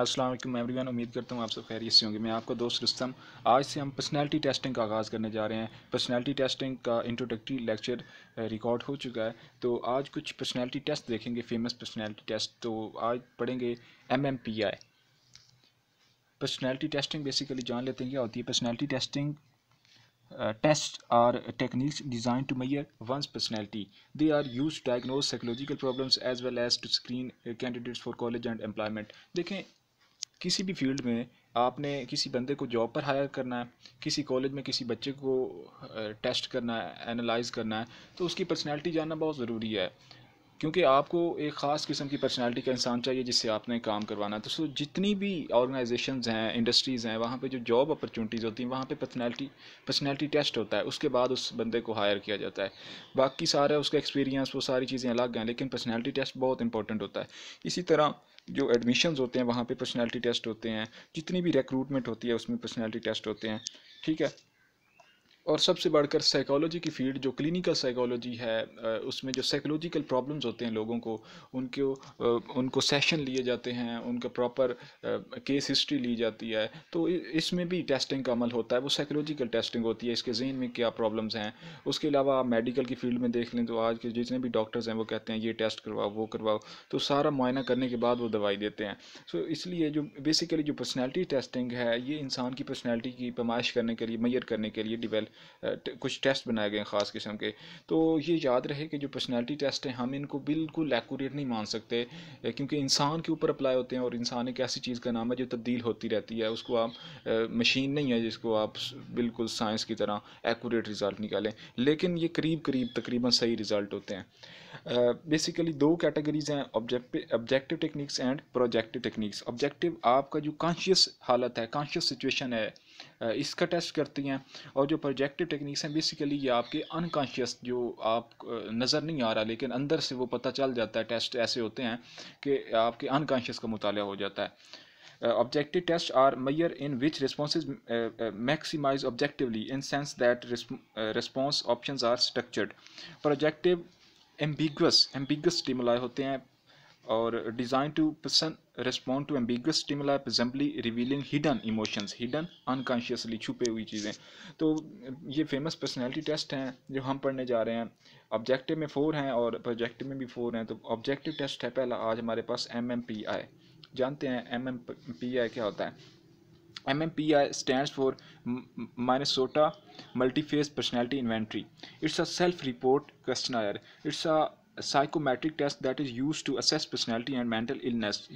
Aslam everyone उम्मीद करता हूँ आप सब खैरियत से होंगे मैं आपका दोस्त रुस्तम आज से हम पर्सनालिटी टेस्टिंग का आगाज़ करने जा रहे हैं पर्सनालिटी टेस्टिंग का इंट्रोडक्टरी लेक्चर रिकॉर्ड हो चुका है तो आज कुछ पर्सनालिटी टेस्ट देखेंगे फेमस पर्सनैलिटी टेस्ट तो आज पढ़ेंगे M M P I personality testing basically जान लेते हैं क्या होती है personality testing test are techniques designed to measure one's personality they are use diagnose psychological problems as well as to screen candidates for college and employment देखें किसी भी field में आपने किसी बंदे को जॉब पर हायर करना है किसी कॉलेज में किसी बच्चे को टेस्ट करना है एनालाइज करना है तो उसकी पर्सनैलिटी जानना बहुत ज़रूरी है क्योंकि आपको एक ख़ास किस्म की पर्सनालिटी का इंसान चाहिए जिससे आपने काम करवाना है तो सो जितनी भी ऑर्गेनाइजेशन हैं इंडस्ट्रीज़ हैं वहाँ पे जो जॉब अपॉर्चुनिटीज़ होती हैं वहाँ पे पर्सनालिटी पर्सनालिटी टेस्ट होता है उसके बाद उस बंदे को हायर किया जाता है बाकी सारा उसका एक्सपीरियंस वो सारी चीज़ें अलग हैं लेकिन पर्सनैलिटी टेस्ट बहुत इंपॉर्टेंट होता है इसी तरह जो एडमिशन होते हैं वहाँ पर पर्सनैलिटी टेस्ट होते हैं जितनी भी रिक्रूटमेंट होती है उसमें पर्सनैलिटी टेस्ट होते हैं ठीक है और सबसे बढ़कर साइकोलॉजी की फील्ड जो क्लिनिकल साइकोलॉजी है उसमें जो साइकोलॉजिकल प्रॉब्लम्स होते हैं लोगों को उनको उनको सेशन लिए जाते हैं उनका प्रॉपर केस हिस्ट्री ली जाती है तो इसमें भी टेस्टिंग का अमल होता है वो साइकोलॉजिकल टेस्टिंग होती है इसके जहन में क्या प्रॉब्लम्स हैं उसके अलावा आप मेडिकल की फील्ड में देख लें तो आज के जितने भी डॉक्टर्स हैं वो कहते हैं ये टेस्ट करवाओ वो करवाओ तो सारा मुआयना करने के बाद वो दवाई देते हैं सो इसलिए जो बेसिकली जो पर्सनैलिटी टेस्टिंग है ये इंसान की पर्सनैलिटी की पैमाइश करने के लिए मैयर करने के लिए डिवेल्प कुछ टेस्ट बनाए गए हैं ख़ास किस्म के तो ये याद रहे कि जो पर्सनैलिटी टेस्ट हैं हम इनको बिल्कुल एकूरेट नहीं मान सकते क्योंकि इंसान के ऊपर अप्लाई होते हैं और इंसान एक ऐसी चीज़ का नाम है जो तब्दील होती रहती है उसको आप मशीन नहीं है जिसको आप बिल्कुल साइंस की तरह एकूरेट रिज़ल्ट निकालें लेकिन ये करीब करीब तकरीबन सही रिज़ल्ट होते हैं बेसिकली दो कैटेगरीज हैं objective techniques and projective techniques objective आपका जो कॉन्शियस हालत है कॉन्शियस सिचुएशन है इसका टेस्ट करती हैं और जो प्रोजेक्टिव टेक्निक्स हैं बेसिकली ये आपके अनकॉन्शियस जो आप नज़र नहीं आ रहा लेकिन अंदर से वो पता चल जाता है टेस्ट ऐसे होते हैं कि आपके अनकॉन्शियस का मुताल हो जाता है objective test are measure in which response maximize objectively in sense that response option are structured projective ambiguous ambiguous stimuli होते हैं designed to person respond to ambiguous stimuli presumably revealing hidden emotions hidden unconsciously छुपे हुई चीज़ें तो ये famous personality test हैं जो हम पढ़ने जा रहे हैं ऑब्जेक्टिव में फोर हैं और प्रोजेक्टिव में भी फोर हैं तो ऑब्जेक्टिव टेस्ट है पहला आज हमारे पास एम एम पी आई जानते हैं एम एम पी आई क्या होता है M M P I stand for Minnesota multiphasic personality inventory it's a self report questionnaire it's a a psychometric test that is used to assess personality and mental illness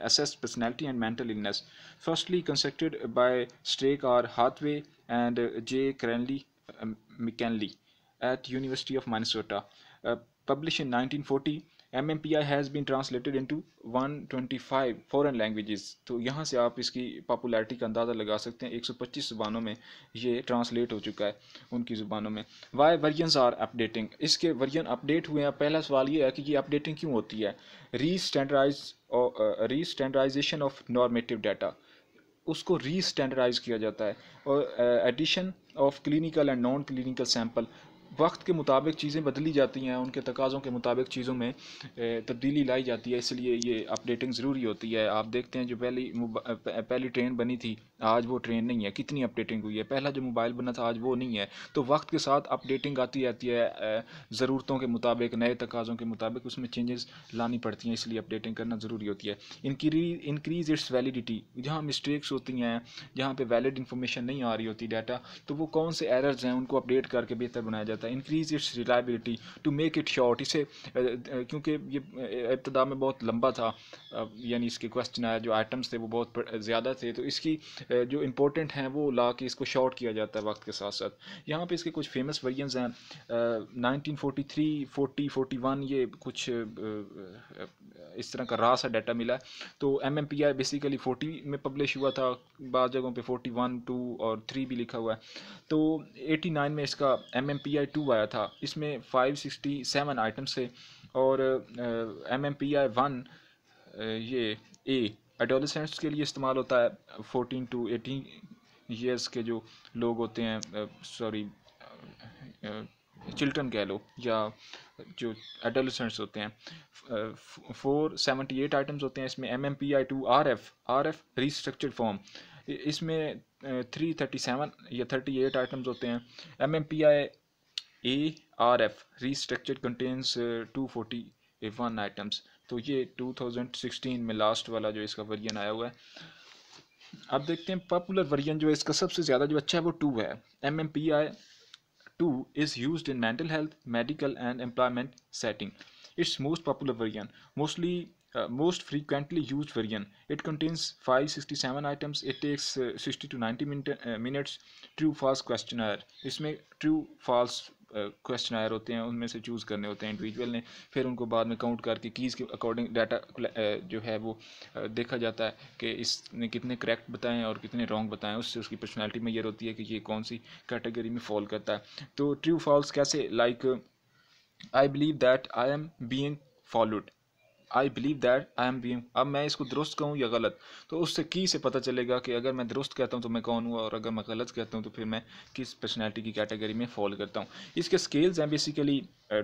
assess personality and mental illness firstly constructed by Straker or Hathaway and uh, J. Cranley uh, McKinley at University of Minnesota uh, published in 1940 MMPI has been translated twenty 125 foreign languages तो यहाँ से आप इसकी popularity का अंदाज़ा लगा सकते हैं 125 ज़ुबानों में ये ट्रांसलेट हो चुका है उनकी ज़ुबानों में वाई वर्जन आर अपडेटिंग इसके वर्जन अपडेट हुए हैं पहला सवाल ये है कि ये अपडेटिंग क्यों होती है री और री स्टैंडराइजेशन ऑफ नॉर्मेटिव डाटा उसको री स्टैंडर्डाइज किया जाता है और addition of clinical and non clinical sample वक्त के मुताबिक चीज़ें बदली जाती हैं उनके तकाज़ों के मुताबिक चीज़ों में तब्दीली लाई जाती है इसलिए ये अपडेटिंग ज़रूरी होती है आप देखते हैं जो पहली पहली ट्रेन बनी थी आज वो ट्रेन नहीं है कितनी अपडेटिंग हुई है पहला जो मोबाइल बना था आज वो नहीं है तो वक्त के साथ अपडेटिंग आती रहती है ज़रूरतों के मुताबिक नए तकाज़ों के मुताबिक उसमें चेंजेस लानी पड़ती हैं इसलिए अपडेटिंग करना ज़रूरी होती है इनक्री इंक्रीज इट्स वैलिडिटी जहाँ मिस्टेक्स होती हैं जहाँ पर वैलिड इन्फॉर्मेशन नहीं आ रही होती डाटा तो वो कौन से एरर्स हैं उनको अपडेट करके बेहतर बनाया जाता है है increase its reliability to make it short इसे क्योंकि ये इब्तदा में बहुत लंबा था यानी इसके क्वेश्चन आया जो आइटम्स थे वो बहुत ज़्यादा थे तो इसकी जो इंपॉर्टेंट हैं वो ला के इसको शॉर्ट किया जाता है वक्त के साथ साथ यहाँ पर इसके कुछ फेमस वेरियंस हैं nineteen forty three forty forty one ये कुछ इस तरह का रास डाटा मिला है तो M M P I basically forty में पब्लिश हुआ था बाद जगहों पर फोर्टी वन टू और थ्री भी लिखा हुआ है तो एटी नाइन में इसका M M P I two आया था इसमें फाइव सिक्सटी सेवन आइटम्स थे और M M P I one ये ए एडोलसेंट्स के लिए इस्तेमाल होता है फोर्टीन टू एटीन ईयर्स के जो लोग होते हैं सॉरी चिल्ड्रन कह लो या जो एडोलसेंट्स होते हैं फोर सेवेंटी एट आइटम्स होते हैं इसमें M M P I two R F R F restructured form इसमें थ्री थर्टी सेवन या थर्टी एट आइटम्स होते हैं M M P I A R F structure contains two forty one items तो ये two thousand sixteen में last वाला जो इसका वर्जन आया हुआ है अब देखते हैं पॉपुलर वर्जन जो है इसका सबसे ज़्यादा जो अच्छा है वो टू है M M P I 2 is used in mental health, medical and employment setting. Its most popular variant, mostly uh, most frequently used variant. It contains 567 items. It takes uh, 60 to 90 min uh, minutes. True false questionnaire. It's make true false questionnaire होते हैं उनमें से choose करने होते हैं individual ने फिर उनको बाद में काउंट करके कीज़ के अकॉर्डिंग डाटा जो है वो देखा जाता है कि इसने कितने करेक्ट बताएं और कितने रॉन्ग बताएं उससे उसकी पर्सनैलिटी मेयर होती है कि ये कौन सी कैटेगरी में फॉल करता है तो ट्रू फॉल्स कैसे like I believe that I am being followed I believe that I am being अब मैं इसको दुरुस्त कहूँ या गलत तो उससे की से पता चलेगा कि अगर मैं दुरुस्त कहता हूँ तो मैं कौन हुआ और अगर मैं गलत कहता हूँ तो फिर मैं किस पर्सनैलिटी की कैटेगरी में फॉल करता हूँ इसके स्केल्स हैं बेसिकली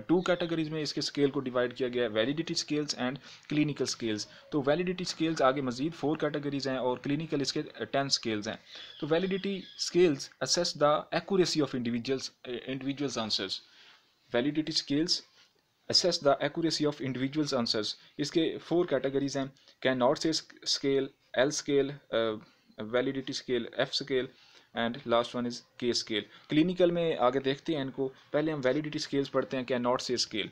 टू कैटेगरीज में इसके स्केल को डिवाइड किया गया है validity scales and clinical scales तो वैलिडिटी स्केल्स आगे मजीद फोर कैटेगरीज हैं और क्लिनिकल इसके टेन uh, स्केल्स हैं तो validity scales assess the accuracy of individuals individuals answers validity scales assess the accuracy of individuals answers इसके four categories हैं can not say scale L scale uh, validity scale F scale and last one is K scale clinical में आगे देखते हैं इनको पहले हम validity scales पढ़ते हैं क्या नॉट से स्केल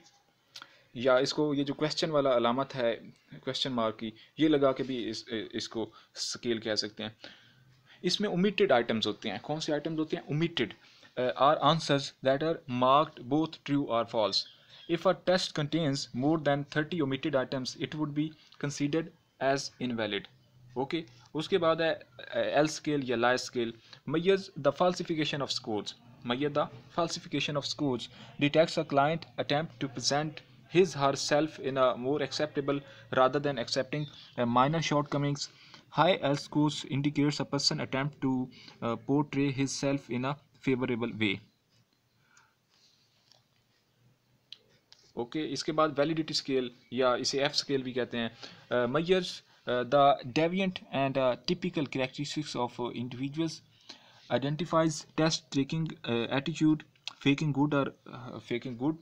या इसको ये जो क्वेश्चन वाला अलामत है क्वेश्चन मार्क की ये लगा के भी इस इसको स्केल कह सकते हैं इसमें उमिटेड आइटम्स होते हैं कौन से आइटम्स होते हैं omitted are answers that are marked both true or false If a test contains more than 30 omitted items, it would be considered as invalid. Okay, उसके बाद है scale स्केल या lie scale. Measures the falsification of scores. Measures the falsification of scores detects a client attempt to present his herself in a more acceptable rather than accepting a uh, minor shortcomings high l scores indicates a person attempt to uh, portray himself in a favorable way okay इसके बाद validity scale या इसे F scale भी कहते हैं measures the deviant and typical characteristics of individuals identifies test tracking attitude faking good और faking good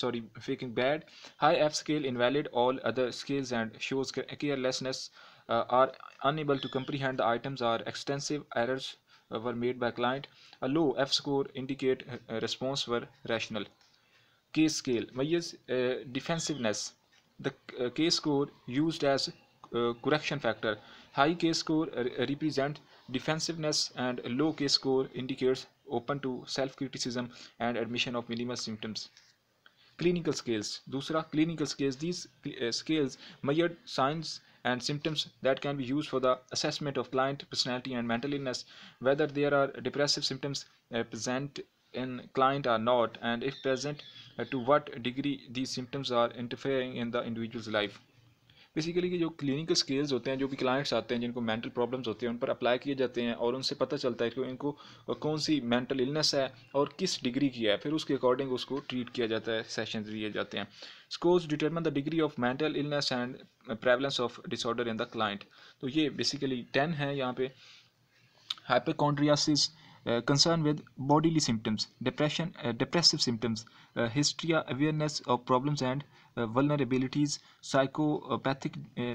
sorry faking bad high F scale in invalid all other scales and shows carelessness or unable to comprehend the items or extensive errors were made by client a low F score indicate response were rational K scale measures uh, defensiveness. The case uh, K score used as uh, correction factor. High K score represents defensiveness and low K score indicates open to self-criticism and admission of minimal symptoms. Clinical scales. Dusra clinical scales. These uh, scales measure signs and symptoms that can be used for the assessment of client personality and mental illness whether there are depressive symptoms uh, present client or not and if present uh, to what degree these symptoms are interfering in the individual's life basically कि जो clinical scales होते हैं जो भी clients आते हैं जिनको mental problems होते हैं उन पर अप्लाई किए जाते हैं और उनसे पता चलता है कि इनको कौन सी मेंटल इलनेस है और किस डिग्री की है फिर उसके अकॉर्डिंग उसको ट्रीट किया जाता है सेशन दिए जाते हैं scores determine the degree of mental illness and prevalence of disorder in the client तो ये बेसिकली टेन है यहाँ पे hypochondriasis Uh, concerned concern with bodily symptoms, depression, uh, depressive symptoms, uh, hysteria, awareness of problems and uh, vulnerabilities, psychopathic uh,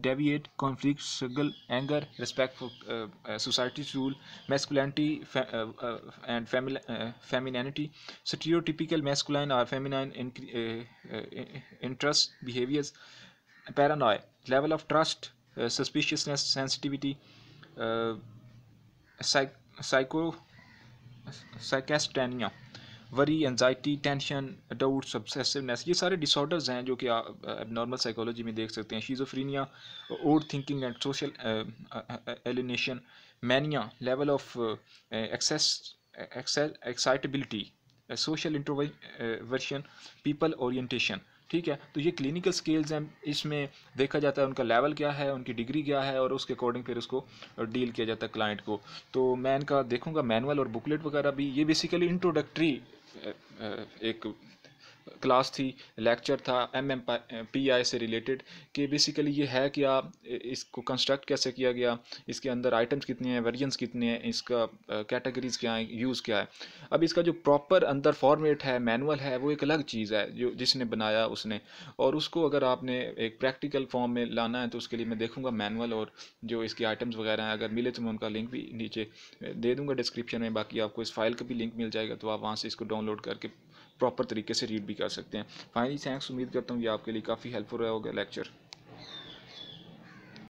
deviate, conflict, struggle, anger, respect for society's rule, masculinity and femininity, stereotypical masculine or feminine in behaviors, paranoia, level of trust, suspiciousness, sensitivity, psych psycho psychasthenia worry anxiety tension doubts obsessiveness ये सारे disorders हैं जो कि आप normal uh, psychology में देख सकते हैं schizophrenia over thinking and social alienation mania level of excess excitability social introversion people orientation ठीक है तो ये क्लिनिकल स्केल्स हैं इसमें देखा जाता है उनका लेवल क्या है उनकी डिग्री क्या है और उसके अकॉर्डिंग फिर उसको डील किया जाता है क्लाइंट को तो मैं इनका देखूँगा मैनुअल और बुकलेट वगैरह भी ये बेसिकली इंट्रोडक्टरी एक क्लास थी लेक्चर था एम एम पी आई से रिलेटेड कि बेसिकली ये है कि आप इसको कंस्ट्रक्ट कैसे किया गया इसके अंदर आइटम्स कितने हैं वेरियंस कितने हैं इसका कैटेगरीज़ क्या है यूज़ क्या है अब इसका जो प्रॉपर अंदर फॉर्मेट है मैनुअल है वो एक अलग चीज़ है जो जिसने बनाया उसने और उसको अगर आपने एक प्रैक्टिकल फॉर्म में लाना है तो उसके लिए मैं देखूँगा मैनुअल और जो इसके आइटम्स वगैरह हैं अगर मिले तो मैं उनका लिंक भी नीचे दे दूँगा डिस्क्रिप्शन में बाकी आपको इस फाइल का भी लिंक मिल जाएगा तो आप वहाँ से इसको डाउनलोड करके प्रॉपर तरीके से रीड भी कर सकते हैं फाइनली थैंक्स उम्मीद करता हूँ ये आपके लिए काफ़ी हेल्पफुल रहा होगा लेक्चर